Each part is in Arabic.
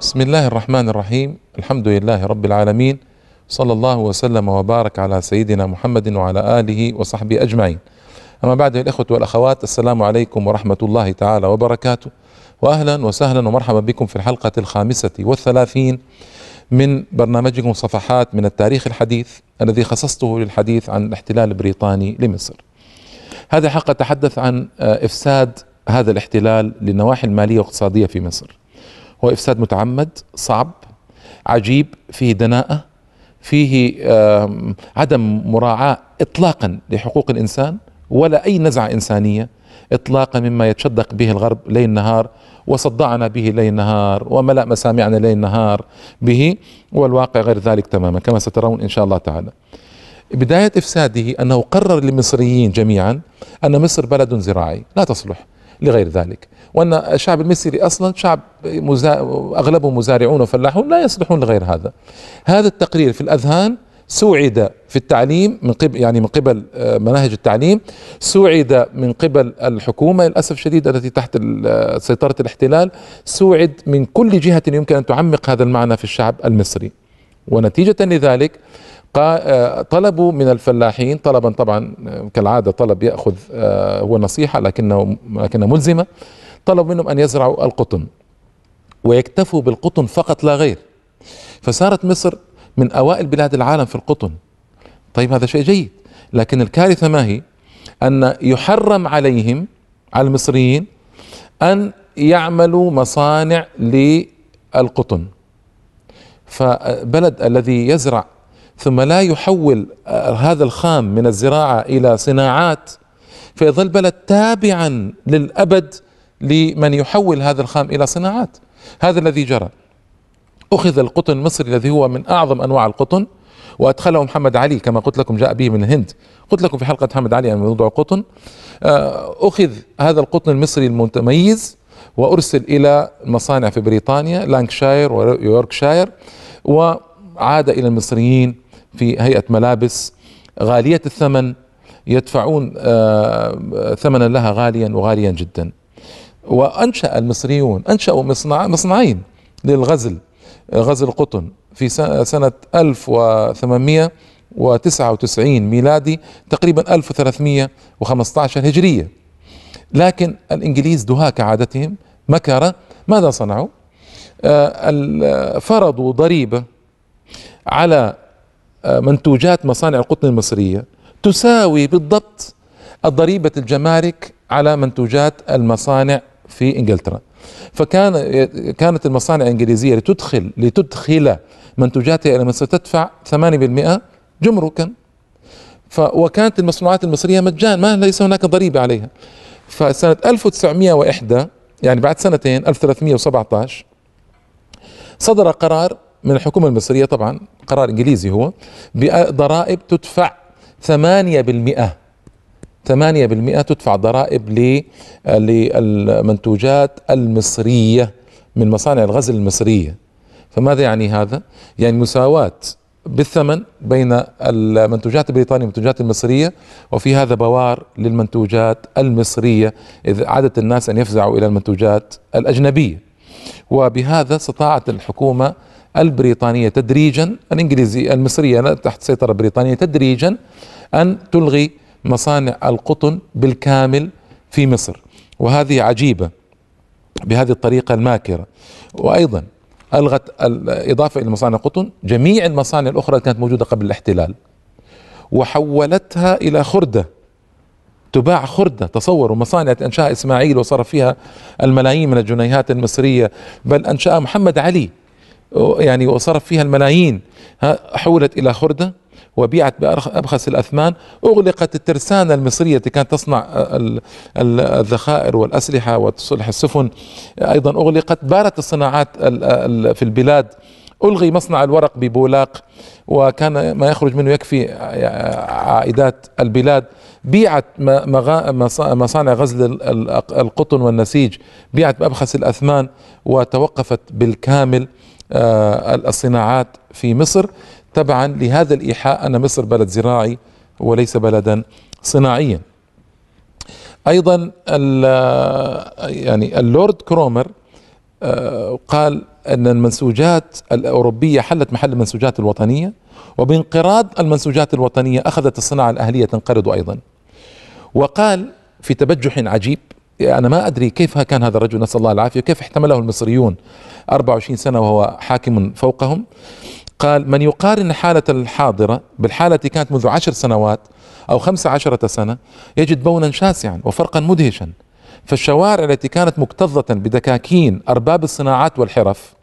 بسم الله الرحمن الرحيم الحمد لله رب العالمين صلى الله وسلم وبارك على سيدنا محمد وعلى آله وصحبه أجمعين أما بعد الإخوة والأخوات السلام عليكم ورحمة الله تعالى وبركاته وأهلا وسهلا ومرحبا بكم في الحلقة الخامسة والثلاثين من برنامجكم صفحات من التاريخ الحديث الذي خصصته للحديث عن الاحتلال البريطاني لمصر هذه الحلقة تحدث عن إفساد هذا الاحتلال للنواحي المالية والاقتصادية في مصر هو إفساد متعمد صعب عجيب فيه دناءة فيه عدم مراعاة إطلاقا لحقوق الإنسان ولا أي نزعة إنسانية إطلاقا مما يتشدق به الغرب ليل نهار وصدعنا به ليل نهار وملأ مسامعنا ليل نهار به والواقع غير ذلك تماما كما سترون إن شاء الله تعالى بداية إفساده أنه قرر للمصريين جميعا أن مصر بلد زراعي لا تصلح لغير ذلك وأن الشعب المصري أصلا شعب مزا... أغلبهم مزارعون وفلاحون لا يصلحون لغير هذا هذا التقرير في الأذهان سوعد في التعليم من قبل يعني من قبل آه، مناهج التعليم سوعد من قبل الحكومه للاسف الشديد التي تحت آه، سيطره الاحتلال سوعد من كل جهه يمكن ان تعمق هذا المعنى في الشعب المصري ونتيجه لذلك آه، طلبوا من الفلاحين طلبا طبعا آه، كالعاده طلب ياخذ آه، هو نصيحه لكنه لكنه ملزمه طلبوا منهم ان يزرعوا القطن ويكتفوا بالقطن فقط لا غير فصارت مصر من اوائل بلاد العالم في القطن طيب هذا شيء جيد لكن الكارثه ما هي ان يحرم عليهم على المصريين ان يعملوا مصانع للقطن فبلد الذي يزرع ثم لا يحول آه، هذا الخام من الزراعه الى صناعات فيظل البلد تابعا للابد لمن يحول هذا الخام الى صناعات هذا الذي جرى اخذ القطن المصري الذي هو من اعظم انواع القطن وادخله محمد علي كما قلت لكم جاء به من الهند قلت لكم في حلقه محمد علي عن موضوع القطن آه، اخذ هذا القطن المصري المتميز وارسل الى مصانع في بريطانيا لانكشاير ويوركشاير وعاد الى المصريين في هيئه ملابس غاليه الثمن يدفعون آه، ثمنا لها غاليا وغاليا جدا وانشا المصريون انشاوا مصنع مصنعين للغزل غزل قطن في سنه 1899 ميلادي تقريبا 1315 هجريه لكن الانجليز دهاء كعادتهم مكر ماذا صنعوا؟ آه، فرضوا ضريبه على آه، منتوجات مصانع القطن المصرية تساوي بالضبط ضريبة الجمارك على منتوجات المصانع في انجلترا فكان كانت المصانع الانجليزيه لتدخل لتدخل منتوجاتها الى مصر تدفع 8% جمركا ف وكانت المصنوعات المصريه مجان ما ليس هناك ضريبه عليها فسنه 1901 يعني بعد سنتين 1317 صدر قرار من الحكومة المصرية طبعا قرار إنجليزي هو بضرائب تدفع ثمانية بالمئة ثمانية بالمئة تدفع ضرائب للمنتوجات المصرية من مصانع الغزل المصرية فماذا يعني هذا؟ يعني مساواة بالثمن بين المنتوجات البريطانية والمنتوجات المصرية وفي هذا بوار للمنتوجات المصرية إذ عادة الناس أن يفزعوا إلى المنتوجات الأجنبية وبهذا استطاعت الحكومة البريطانية تدريجا الإنجليزية المصرية تحت سيطرة بريطانية تدريجا أن تلغي مصانع القطن بالكامل في مصر وهذه عجيبة بهذه الطريقة الماكرة وأيضا ألغت الإضافة إلى مصانع القطن جميع المصانع الأخرى اللي كانت موجودة قبل الاحتلال وحولتها إلى خردة تباع خردة تصوروا مصانع أنشاها إسماعيل وصرف فيها الملايين من الجنيهات المصرية بل أنشأ محمد علي يعني وصرف فيها الملايين حولت إلى خردة وبيعت بأبخس الأثمان أغلقت الترسانة المصرية التي كانت تصنع الذخائر والأسلحة وتصلح السفن أيضا أغلقت بارت الصناعات في البلاد ألغي مصنع الورق ببولاق وكان ما يخرج منه يكفي عائدات البلاد بيعت مصانع غزل القطن والنسيج بيعت بأبخس الأثمان وتوقفت بالكامل آه، الصناعات في مصر تبعا لهذا الإيحاء أن مصر بلد زراعي وليس بلدا صناعيا أيضا آه، يعني اللورد كرومر آه، قال أن المنسوجات الأوروبية حلت محل المنسوجات الوطنية وبانقراض المنسوجات الوطنية أخذت الصناعة الأهلية تنقرض أيضا وقال في تبجح عجيب أنا ما أدري كيف كان هذا الرجل نسأل الله العافية كيف احتمله المصريون 24 سنة وهو حاكم فوقهم قال من يقارن حالة الحاضرة بالحالة التي كانت منذ عشر سنوات أو خمس عشرة سنة يجد بونا شاسعا وفرقا مدهشا فالشوارع التي كانت مكتظة بدكاكين أرباب الصناعات والحرف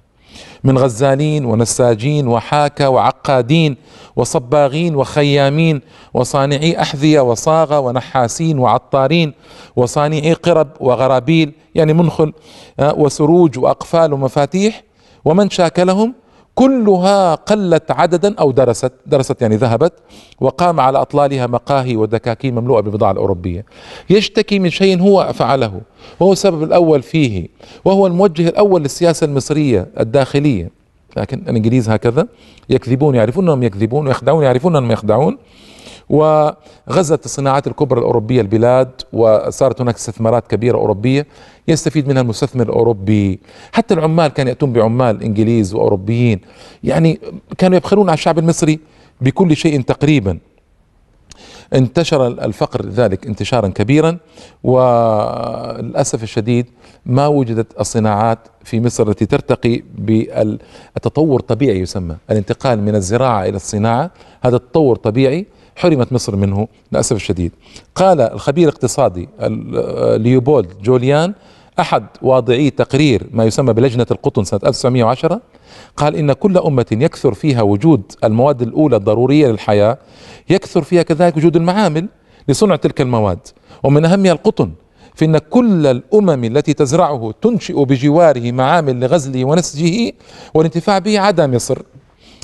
من غزالين ونساجين وحاكة وعقادين وصباغين وخيامين وصانعي أحذية وصاغة ونحاسين وعطارين وصانعي قرب وغرابيل يعني منخل آه، وسروج وأقفال ومفاتيح ومن شاكلهم كلها قلت عددا أو درست درست يعني ذهبت وقام على أطلالها مقاهي ودكاكين مملوءة بالبضاعة الأوروبية يشتكي من شيء هو فعله وهو السبب الأول فيه وهو الموجه الأول للسياسة المصرية الداخلية لكن الإنجليز هكذا يكذبون يعرفون أنهم يكذبون ويخدعون يعرفون أنهم يخدعون وغزت الصناعات الكبرى الأوروبية البلاد وصارت هناك استثمارات كبيرة أوروبية يستفيد منها المستثمر الأوروبي حتى العمال كان يأتون بعمال إنجليز وأوروبيين يعني كانوا يبخلون على الشعب المصري بكل شيء تقريبا انتشر الفقر ذلك انتشارا كبيرا وللاسف الشديد ما وجدت الصناعات في مصر التي ترتقي بالتطور الطبيعي يسمى الانتقال من الزراعه الى الصناعه هذا التطور طبيعي حرمت مصر منه للأسف الشديد قال الخبير الاقتصادي ليوبولد جوليان أحد واضعي تقرير ما يسمى بلجنة القطن سنة 1910 قال إن كل أمة يكثر فيها وجود المواد الأولى الضرورية للحياة يكثر فيها كذلك وجود المعامل لصنع تلك المواد ومن أهمها القطن فإن كل الأمم التي تزرعه تنشئ بجواره معامل لغزله ونسجه والانتفاع به عدا مصر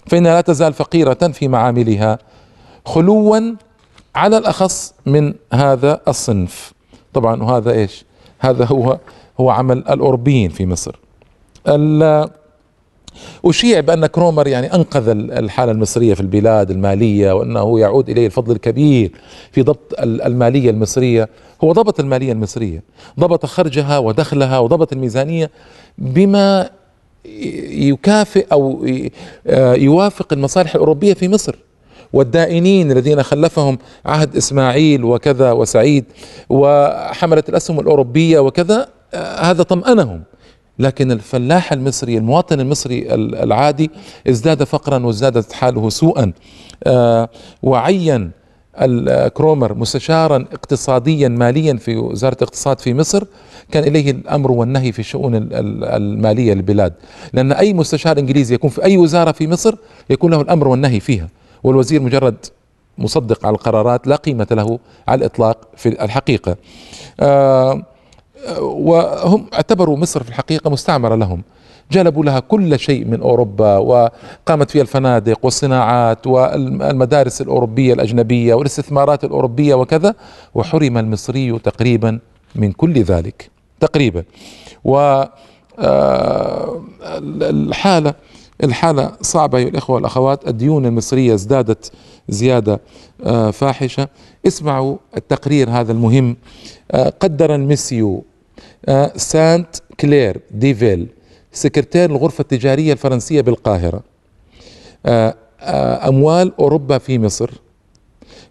فإنها لا تزال فقيرة في معاملها خلوا على الأخص من هذا الصنف طبعا وهذا إيش هذا هو هو عمل الأوروبيين في مصر أشيع بأن كرومر يعني أنقذ الحالة المصرية في البلاد المالية وأنه يعود إليه الفضل الكبير في ضبط المالية المصرية هو ضبط المالية المصرية ضبط خرجها ودخلها وضبط الميزانية بما يكافئ أو آه، يوافق المصالح الأوروبية في مصر والدائنين الذين خلفهم عهد إسماعيل وكذا وسعيد وحملة الأسهم الأوروبية وكذا آه، هذا طمأنهم لكن الفلاح المصري المواطن المصري العادي ازداد فقرا وازدادت حاله سوءا آه، وعين الكرومر مستشارا اقتصاديا ماليا في وزاره الاقتصاد في مصر كان اليه الامر والنهي في الشؤون الماليه للبلاد لان اي مستشار انجليزي يكون في اي وزاره في مصر يكون له الامر والنهي فيها والوزير مجرد مصدق على القرارات لا قيمة له على الإطلاق في الحقيقة آه، وهم اعتبروا مصر في الحقيقة مستعمرة لهم جلبوا لها كل شيء من اوروبا وقامت فيها الفنادق والصناعات والمدارس الاوروبيه الاجنبيه والاستثمارات الاوروبيه وكذا وحرم المصري تقريبا من كل ذلك تقريبا و آه، الحاله الحالة صعبة أيها الإخوة والأخوات الديون المصرية ازدادت زيادة آه، فاحشة اسمعوا التقرير هذا المهم آه، قدر المسيو آه، سانت كلير ديفيل سكرتير الغرفة التجارية الفرنسية بالقاهرة أموال أوروبا في مصر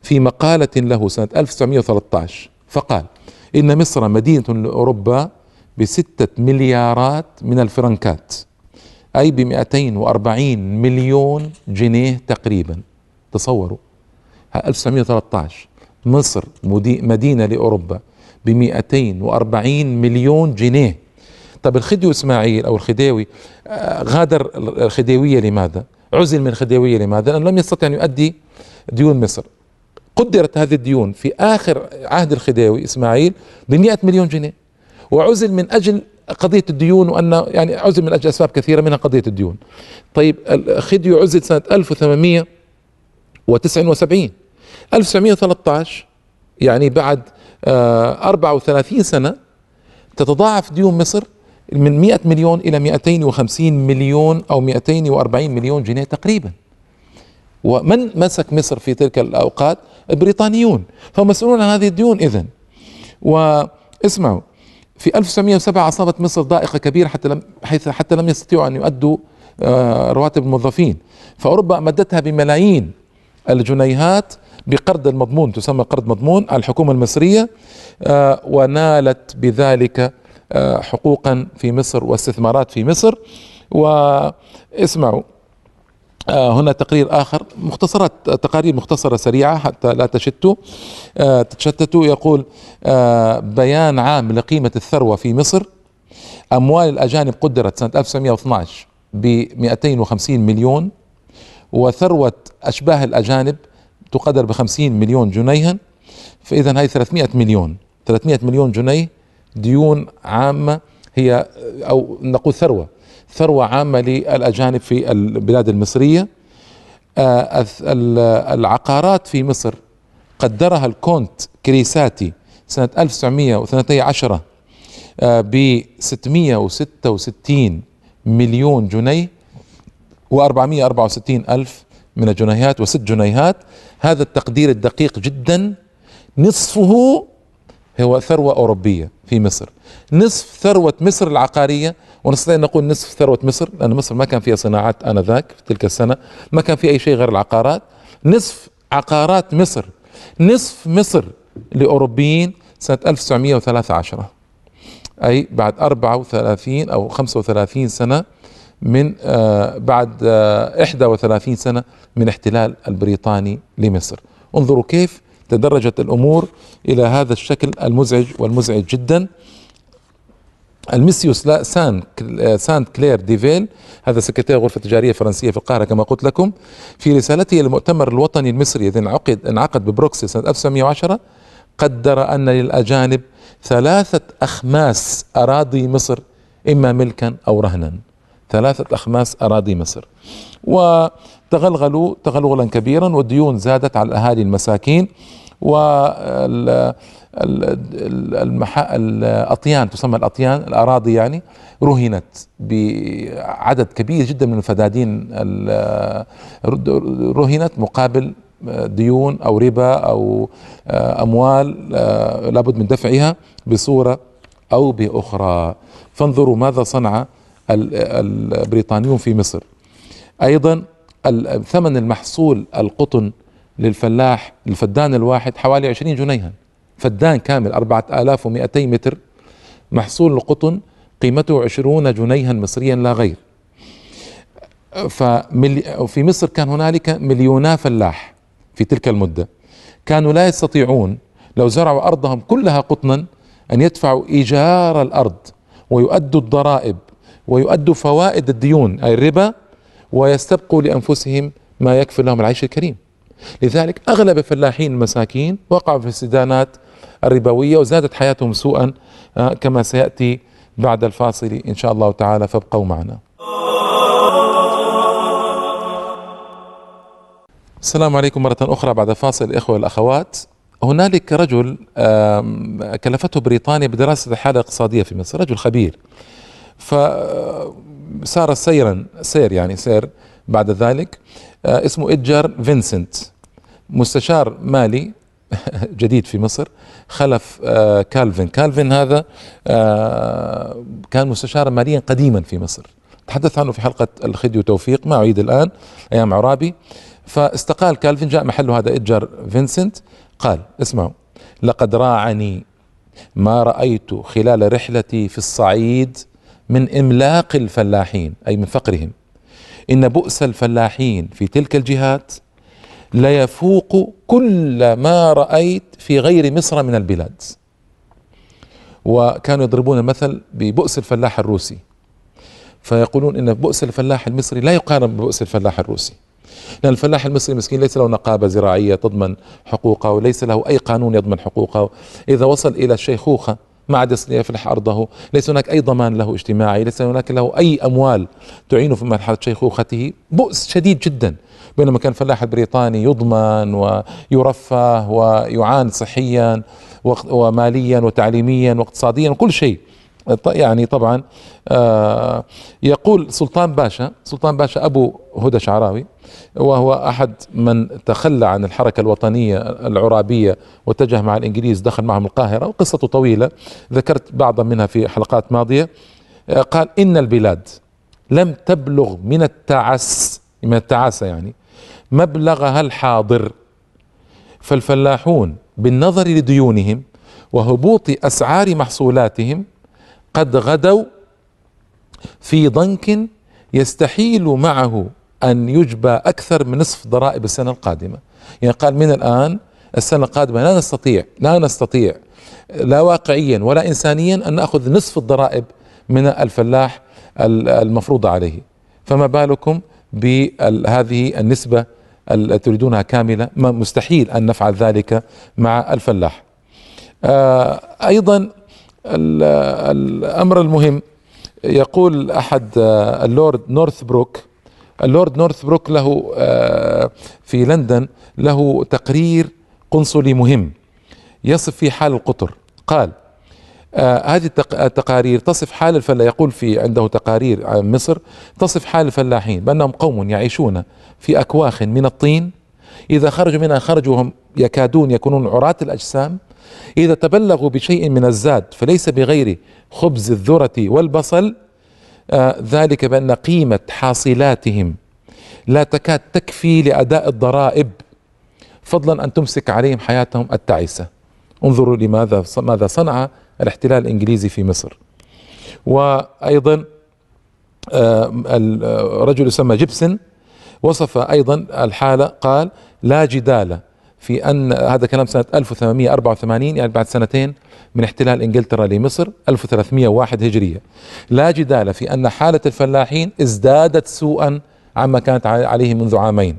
في مقالة له سنة 1913 فقال إن مصر مدينة لأوروبا بستة مليارات من الفرنكات أي ب 240 مليون جنيه تقريبا تصوروا 1913 مصر مدينة لأوروبا ب 240 مليون جنيه طب الخديو إسماعيل أو الخديوي آه، غادر الخديوية لماذا عزل من الخديوية لماذا لأنه لم يستطع أن يؤدي ديون مصر قدرت هذه الديون في آخر عهد الخديوي إسماعيل ب 100 مليون جنيه وعزل من أجل قضيه الديون وان يعني عزل من اجل اسباب كثيره منها قضيه الديون. طيب خديو عزل سنه 1879 1913 يعني بعد 34 آه، سنه تتضاعف ديون مصر من 100 مليون الى 250 مليون او 240 مليون جنيه تقريبا. ومن مسك مصر في تلك الاوقات؟ البريطانيون فمسؤولون عن هذه الديون اذا. واسمعوا في 1907 أصابت مصر ضائقة كبيرة حتى لم حيث حتى لم يستطيعوا أن يؤدوا آه، رواتب الموظفين فأوروبا أمدتها بملايين الجنيهات بقرض المضمون تسمى قرض مضمون على الحكومة المصرية آه، ونالت بذلك آه، حقوقا في مصر واستثمارات في مصر واسمعوا آه، هنا تقرير آخر مختصرات تقارير مختصرة سريعة حتى لا تشتوا آه، تتشتتوا يقول آه، بيان عام لقيمة الثروة في مصر أموال الأجانب قدرت سنة 1912 ب 250 مليون وثروة أشباه الأجانب تقدر ب 50 مليون جنيها فإذا هاي 300 مليون 300 مليون جنيه ديون عامة هي أو نقول ثروة ثروة عامة للأجانب في البلاد المصرية آه، العقارات في مصر قدرها الكونت كريساتي سنة 1912 آه، ب 666 مليون جنيه و464 ألف من الجنيهات وست جنيهات هذا التقدير الدقيق جدا نصفه هو ثروة أوروبية في مصر نصف ثروة مصر العقارية ونستطيع أن نقول نصف ثروة مصر لأن مصر ما كان فيها صناعات آنذاك في تلك السنة ما كان في أي شيء غير العقارات نصف عقارات مصر نصف مصر لأوروبيين سنة 1913 أي بعد 34 أو 35 سنة من آه بعد آه 31 سنة من احتلال البريطاني لمصر انظروا كيف تدرجت الأمور إلى هذا الشكل المزعج والمزعج جدا المسيو سان آه، سانت كلير ديفيل هذا سكرتير غرفة تجارية فرنسية في القاهرة كما قلت لكم في رسالته للمؤتمر الوطني المصري الذي انعقد انعقد ببروكسي سنة 1910 قدر أن للأجانب ثلاثة أخماس أراضي مصر إما ملكا أو رهنا ثلاثة أخماس أراضي مصر وتغلغلوا تغلغلا كبيرا والديون زادت على الأهالي المساكين والأطيان تسمى الأطيان الأراضي يعني رهنت بعدد كبير جدا من الفدادين رهنت مقابل ديون أو ربا أو آه، أموال آه، لابد من دفعها بصورة أو بأخرى فانظروا ماذا صنع البريطانيون في مصر أيضا ثمن المحصول القطن للفلاح الفدان الواحد حوالي 20 جنيها فدان كامل 4200 متر محصول القطن قيمته 20 جنيها مصريا لا غير في مصر كان هنالك مليونا فلاح في تلك المدة كانوا لا يستطيعون لو زرعوا أرضهم كلها قطنا أن يدفعوا إيجار الأرض ويؤدوا الضرائب ويؤدوا فوائد الديون أي الربا ويستبقوا لأنفسهم ما يكفي لهم العيش الكريم لذلك أغلب الفلاحين المساكين وقعوا في السدانات الربوية وزادت حياتهم سوءا آه، كما سيأتي بعد الفاصل إن شاء الله تعالى فابقوا معنا السلام عليكم مرة أخرى بعد فاصل الإخوة والأخوات هنالك رجل كلفته بريطانيا بدراسة الحالة الاقتصادية في مصر رجل خبير فسار آه، سيرا سير يعني سير بعد ذلك آه، اسمه إدجار فينسنت مستشار مالي جديد في مصر خلف آه، كالفن كالفن هذا آه، كان مستشارا ماليا قديما في مصر تحدث عنه في حلقة الخدي وتوفيق ما أعيد الآن أيام عرابي فاستقال كالفن جاء محله هذا إدجار فينسنت قال اسمعوا لقد راعني ما رأيت خلال رحلتي في الصعيد من إملاق الفلاحين أي من فقرهم إن بؤس الفلاحين في تلك الجهات ليفوق كل ما رأيت في غير مصر من البلاد وكانوا يضربون المثل ببؤس الفلاح الروسي فيقولون ان بؤس الفلاح المصري لا يقارن ببؤس الفلاح الروسي لان الفلاح المصري مسكين ليس له نقابه زراعيه تضمن حقوقه وليس له اي قانون يضمن حقوقه اذا وصل الى الشيخوخه ما عاد يستطيع يفلح أرضه ليس هناك أي ضمان له اجتماعي ليس هناك له أي أموال تعينه في مرحلة شيخوخته بؤس شديد جدا بينما كان الفلاح البريطاني يضمن ويرفه ويعان صحيا وماليا وتعليميا واقتصاديا وكل شيء يعني طبعا آه، يقول سلطان باشا سلطان باشا أبو هدى شعراوي وهو أحد من تخلى عن الحركة الوطنية العرابية واتجه مع الإنجليز دخل معهم القاهرة وقصته طويلة ذكرت بعضا منها في حلقات ماضية آه، قال إن البلاد لم تبلغ من التعس من التعاسة يعني مبلغها الحاضر فالفلاحون بالنظر لديونهم وهبوط أسعار محصولاتهم قد غدوا في ضنك يستحيل معه أن يجبى أكثر من نصف ضرائب السنة القادمة يعني قال من الآن السنة القادمة لا نستطيع لا نستطيع لا واقعيا ولا إنسانيا أن نأخذ نصف الضرائب من الفلاح المفروضة عليه فما بالكم بهذه النسبة التي تريدونها كاملة ما مستحيل أن نفعل ذلك مع الفلاح آه، أيضا الأمر المهم يقول أحد آه، اللورد نورث بروك اللورد نورث بروك له آه، في لندن له تقرير قنصلي مهم يصف فيه حال القطر قال آه، هذه التقارير تصف حال الفلاح يقول في عنده تقارير عن مصر تصف حال الفلاحين بأنهم قوم يعيشون في أكواخ من الطين إذا خرجوا منها خرجوا هم يكادون يكونون عراة الأجسام إذا تبلغوا بشيء من الزاد فليس بغير خبز الذرة والبصل آه ذلك بأن قيمة حاصلاتهم لا تكاد تكفي لأداء الضرائب فضلا أن تمسك عليهم حياتهم التعيسة انظروا لماذا ماذا صنع الاحتلال الإنجليزي في مصر وأيضا آه، الرجل آه، يسمى جيبسن وصف أيضا الحالة قال لا جدال في أن هذا كلام سنة 1884 يعني بعد سنتين من احتلال إنجلترا لمصر 1301 هجرية لا جدال في أن حالة الفلاحين ازدادت سوءا عما كانت عليه منذ عامين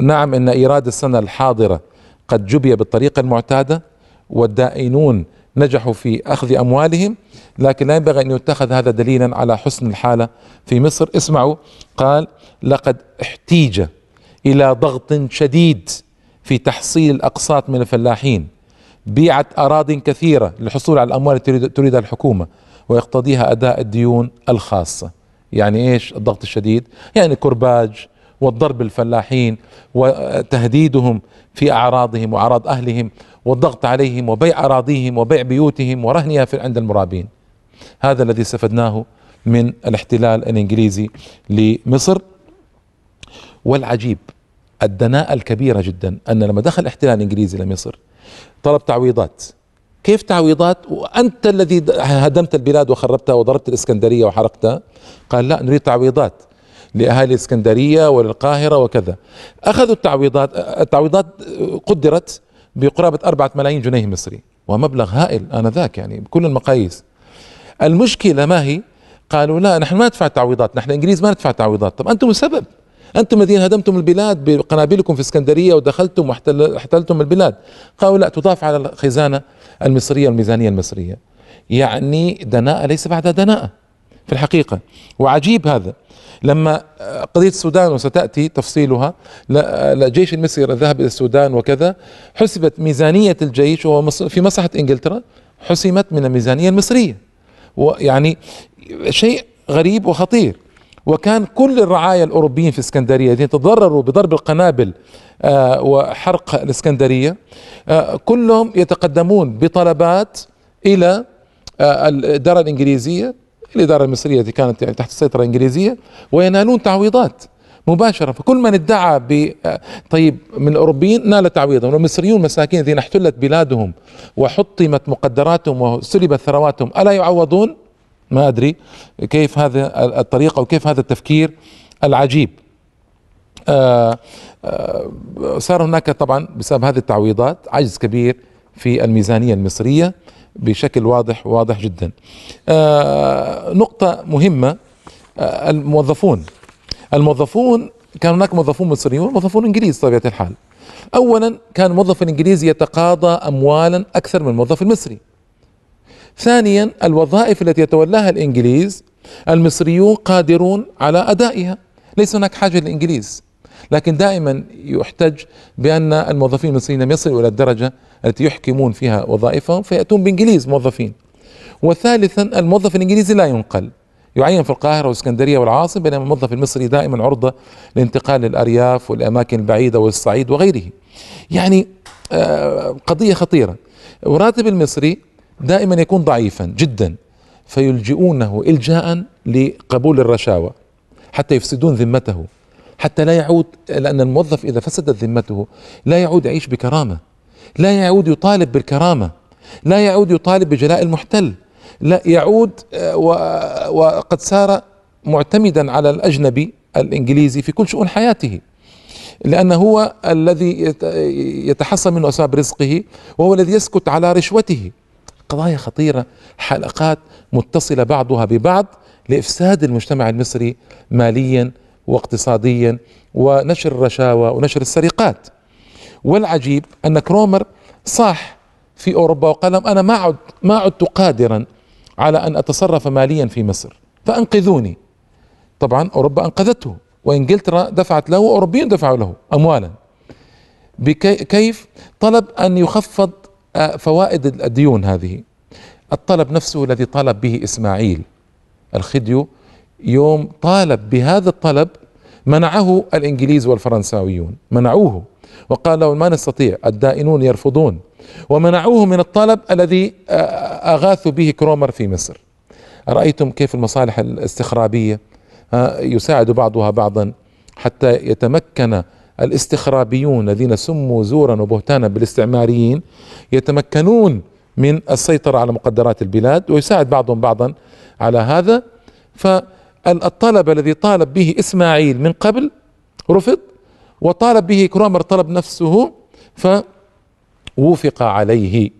نعم أن إيراد السنة الحاضرة قد جبي بالطريقة المعتادة والدائنون نجحوا في أخذ أموالهم لكن لا ينبغي أن يتخذ هذا دليلا على حسن الحالة في مصر اسمعوا قال لقد احتيج إلى ضغط شديد في تحصيل الأقساط من الفلاحين بيعت أراض كثيرة للحصول على الأموال التي تريدها الحكومة ويقتضيها أداء الديون الخاصة يعني إيش الضغط الشديد يعني كرباج والضرب الفلاحين وتهديدهم في أعراضهم وأعراض أهلهم والضغط عليهم وبيع أراضيهم وبيع بيوتهم ورهنها عند المرابين هذا الذي استفدناه من الاحتلال الإنجليزي لمصر والعجيب الدناءة الكبيرة جدا أن لما دخل الاحتلال الإنجليزي لمصر طلب تعويضات كيف تعويضات وأنت الذي هدمت البلاد وخربتها وضربت الإسكندرية وحرقتها قال لا نريد تعويضات لأهالي الإسكندرية وللقاهرة وكذا أخذوا التعويضات التعويضات قدرت بقرابة أربعة ملايين جنيه مصري ومبلغ هائل آنذاك يعني بكل المقاييس المشكلة ما هي قالوا لا نحن ما ندفع تعويضات نحن الإنجليز ما ندفع تعويضات طب أنتم السبب أنتم الذين هدمتم البلاد بقنابلكم في اسكندرية ودخلتم واحتلتم البلاد قالوا لا تضاف على الخزانة المصرية الميزانية المصرية يعني دناءة ليس بعد دناءة في الحقيقة وعجيب هذا لما آه، قضية السودان وستأتي تفصيلها الجيش آه، المصري ذهب إلى السودان وكذا حسبت ميزانية الجيش وهو في مصلحة إنجلترا حسمت من الميزانية المصرية ويعني شيء غريب وخطير وكان كل الرعايا الأوروبيين في اسكندرية الذين تضرروا بضرب القنابل آه، وحرق الإسكندرية آه، كلهم يتقدمون بطلبات إلى آه، الإدارة الإنجليزية الإدارة المصرية التي كانت يعني تحت السيطرة الإنجليزية وينالون تعويضات مباشرة فكل من ادعى ب طيب من الأوروبيين نال تعويضا والمصريون مساكين الذين احتلت بلادهم وحطمت مقدراتهم وسلبت ثرواتهم ألا يعوضون ما أدري كيف هذا الطريقة وكيف هذا التفكير العجيب آآ آه، آآ آه، صار هناك طبعا بسبب هذه التعويضات عجز كبير في الميزانية المصرية بشكل واضح واضح جدا آه، نقطة مهمة الموظفون الموظفون كان هناك موظفون مصريون وموظفون انجليز بطبيعة الحال اولا كان الموظف الانجليزي يتقاضى اموالا اكثر من الموظف المصري ثانيا الوظائف التي يتولاها الانجليز المصريون قادرون على ادائها ليس هناك حاجه للانجليز لكن دائما يحتج بان الموظفين المصريين لم يصلوا الى الدرجه التي يحكمون فيها وظائفهم فياتون بانجليز موظفين وثالثا الموظف الانجليزي لا ينقل يعين في القاهره والاسكندريه والعاصمه بينما الموظف المصري دائما عرضه لانتقال للارياف والاماكن البعيده والصعيد وغيره يعني آه، قضيه خطيره وراتب المصري دائما يكون ضعيفا جدا فيلجئونه الجاء لقبول الرشاوى حتى يفسدون ذمته حتى لا يعود لان الموظف اذا فسدت ذمته لا يعود يعيش بكرامه لا يعود يطالب بالكرامه لا يعود يطالب بجلاء المحتل لا يعود آه، وقد سار معتمدا على الاجنبي الانجليزي في كل شؤون حياته لأنه هو الذي يتحصن منه أسباب رزقه وهو الذي يسكت على رشوته قضايا خطيرة حلقات متصلة بعضها ببعض لإفساد المجتمع المصري ماليا واقتصاديا ونشر الرشاوى ونشر السرقات والعجيب أن كرومر صاح في أوروبا وقال أنا ما عد ما عدت قادرا على أن أتصرف ماليا في مصر فأنقذوني طبعا أوروبا أنقذته وإنجلترا دفعت له وأوروبيون دفعوا له أموالا بكيف طلب أن يخفض فوائد الديون هذه الطلب نفسه الذي طالب به إسماعيل الخديو يوم طالب بهذا الطلب منعه الإنجليز والفرنساويون منعوه وقال لهم ما نستطيع الدائنون يرفضون ومنعوه من الطلب الذي آه، آه، أغاثوا به كرومر في مصر أرأيتم كيف المصالح الاستخرابية آه، يساعد بعضها بعضا حتى يتمكن الاستخرابيون الذين سموا زورا وبهتانا بالاستعماريين يتمكنون من السيطرة على مقدرات البلاد ويساعد بعضهم بعضا على هذا فالطلب الذي طالب به إسماعيل من قبل رفض وطالب به كرامر طلب نفسه فوفق عليه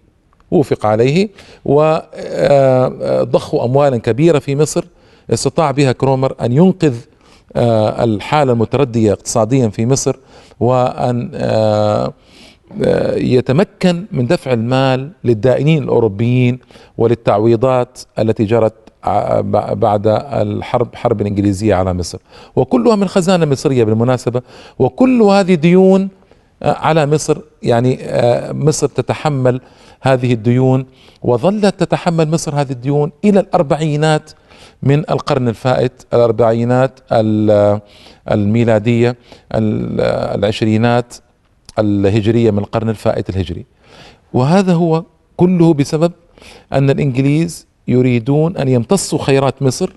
وفق عليه وضخوا آه، آه، أموالا كبيرة في مصر استطاع بها كرومر أن ينقذ آه، الحالة المتردية اقتصاديا في مصر وأن آه، آه، يتمكن من دفع المال للدائنين الأوروبيين وللتعويضات التي جرت بعد الحرب حرب الإنجليزية على مصر وكلها من خزانة مصرية بالمناسبة وكل هذه ديون على مصر يعني مصر تتحمل هذه الديون وظلت تتحمل مصر هذه الديون إلى الأربعينات من القرن الفائت الأربعينات الميلادية العشرينات الهجرية من القرن الفائت الهجري وهذا هو كله بسبب أن الإنجليز يريدون أن يمتصوا خيرات مصر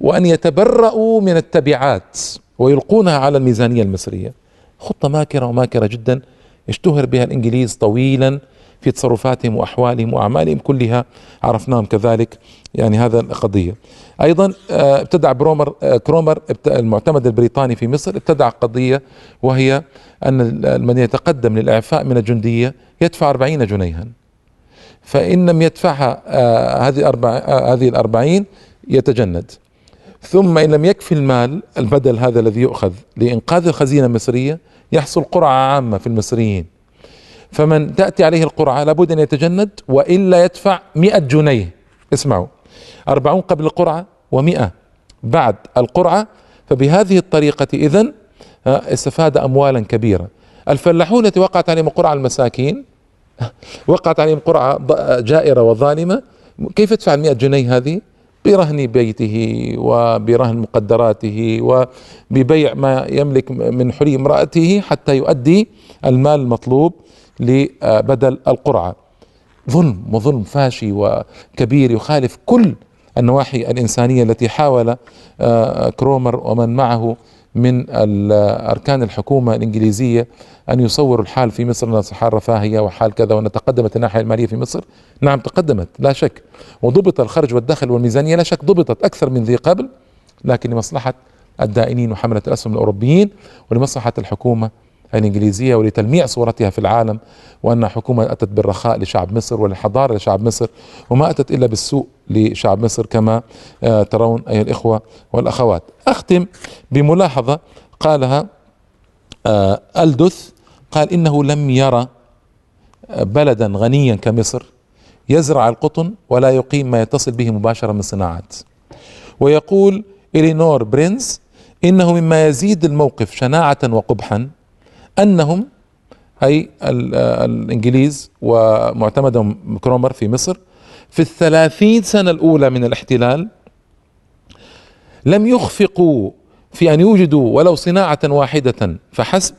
وأن يتبرؤوا من التبعات ويلقونها على الميزانية المصرية خطة ماكرة وماكرة جدا اشتهر بها الإنجليز طويلا في تصرفاتهم وأحوالهم وأعمالهم كلها عرفناهم كذلك يعني هذا القضية ايضا آه، ابتدع برومر آه، كرومر المعتمد البريطاني في مصر ابتدع قضيه وهي ان من يتقدم للاعفاء من الجنديه يدفع 40 جنيها فان لم يدفعها آه، هذه هذه ال 40 يتجند ثم ان لم يكفي المال البدل هذا الذي يؤخذ لانقاذ الخزينه المصريه يحصل قرعه عامه في المصريين فمن تأتي عليه القرعة لابد أن يتجند وإلا يدفع مئة جنيه اسمعوا أربعون قبل القرعة ومئة بعد القرعة فبهذه الطريقة إذن آه، استفاد أموالا كبيرة الفلاحون التي وقعت عليهم قرعة المساكين وقعت عليهم قرعة آه، جائرة وظالمة كيف يدفع المئة جنيه هذه برهن بيته وبرهن مقدراته وببيع ما يملك من حلي امرأته حتى يؤدي المال المطلوب لبدل آه، القرعة ظلم وظلم فاشي وكبير يخالف كل النواحي الإنسانية التي حاول آه، كرومر ومن معه من أركان الحكومة الإنجليزية أن يصوروا الحال في مصر أنها حال رفاهية وحال كذا وأن تقدمت الناحية المالية في مصر نعم تقدمت لا شك وضبط الخرج والدخل والميزانية لا شك ضبطت أكثر من ذي قبل لكن لمصلحة الدائنين وحملة الأسهم الأوروبيين ولمصلحة الحكومة الإنجليزية ولتلميع صورتها في العالم وأن حكومة أتت بالرخاء لشعب مصر والحضارة لشعب مصر وما أتت إلا بالسوء لشعب مصر كما آه، ترون أيها الإخوة والأخوات أختم بملاحظة قالها آه، ألدث قال إنه لم يرى آه، بلدا غنيا كمصر يزرع القطن ولا يقيم ما يتصل به مباشرة من صناعات ويقول إلينور برينز إنه مما يزيد الموقف شناعة وقبحا انهم اي آه، الانجليز ومعتمدهم كرومر في مصر في الثلاثين سنه الاولى من الاحتلال لم يخفقوا في ان يوجدوا ولو صناعه واحده فحسب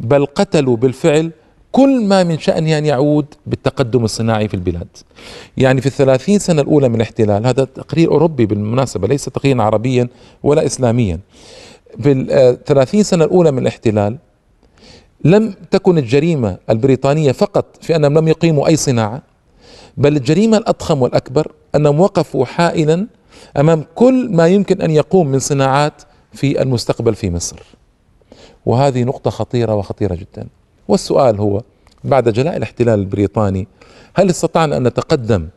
بل قتلوا بالفعل كل ما من شأنه أن يعود بالتقدم الصناعي في البلاد يعني في الثلاثين سنة الأولى من الاحتلال هذا تقرير أوروبي بالمناسبة ليس تقريرا عربيا ولا إسلاميا بالثلاثين آه، سنة الأولى من الاحتلال لم تكن الجريمة البريطانية فقط في أنهم لم يقيموا أي صناعة بل الجريمة الأضخم والأكبر أنهم وقفوا حائلا أمام كل ما يمكن أن يقوم من صناعات في المستقبل في مصر وهذه نقطة خطيرة وخطيرة جدا والسؤال هو بعد جلاء الاحتلال البريطاني هل استطعنا أن نتقدم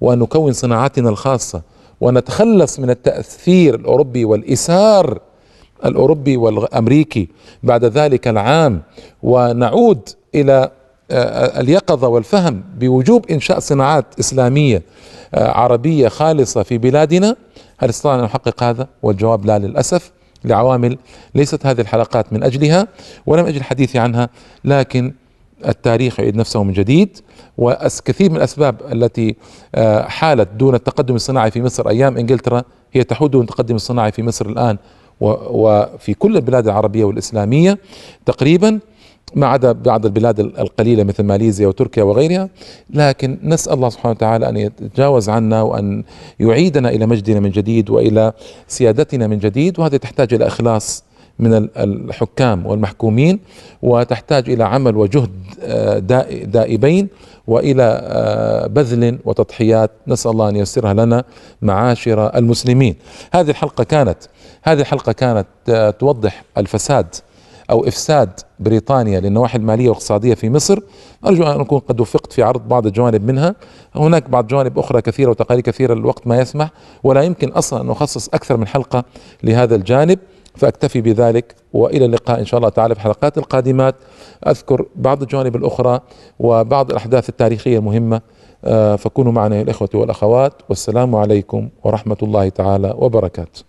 وأن نكون صناعاتنا الخاصة ونتخلص من التأثير الأوروبي والإسار الأوروبي والأمريكي بعد ذلك العام ونعود إلى آه، آه، اليقظة والفهم بوجوب إنشاء صناعات إسلامية آه، عربية خالصة في بلادنا هل استطعنا أن نحقق هذا والجواب لا للأسف لعوامل ليست هذه الحلقات من أجلها ولم أجل حديثي عنها لكن التاريخ يعيد نفسه من جديد والكثير من الأسباب التي حالت دون التقدم الصناعي في مصر أيام إنجلترا هي تحود دون التقدم الصناعي في مصر الآن وفي كل البلاد العربية والإسلامية تقريبا ما عدا بعض البلاد القليلة مثل ماليزيا وتركيا وغيرها لكن نسأل الله سبحانه وتعالى أن يتجاوز عنا وأن يعيدنا إلى مجدنا من جديد وإلى سيادتنا من جديد وهذه تحتاج إلى إخلاص من الحكام والمحكومين وتحتاج الى عمل وجهد آه، دائبين والى آه، بذل وتضحيات نسال الله ان ييسرها لنا معاشر المسلمين. هذه الحلقه كانت هذه الحلقه كانت آه، توضح الفساد او افساد بريطانيا للنواحي الماليه والاقتصاديه في مصر ارجو ان اكون قد وفقت في عرض بعض الجوانب منها هناك بعض جوانب اخرى كثيره وتقارير كثيره الوقت ما يسمح ولا يمكن اصلا ان اخصص اكثر من حلقه لهذا الجانب فأكتفي بذلك وإلى اللقاء إن شاء الله تعالى في الحلقات القادمات أذكر بعض الجوانب الأخرى وبعض الأحداث التاريخية المهمة آه، فكونوا معنا يا الإخوة والأخوات والسلام عليكم ورحمة الله تعالى وبركاته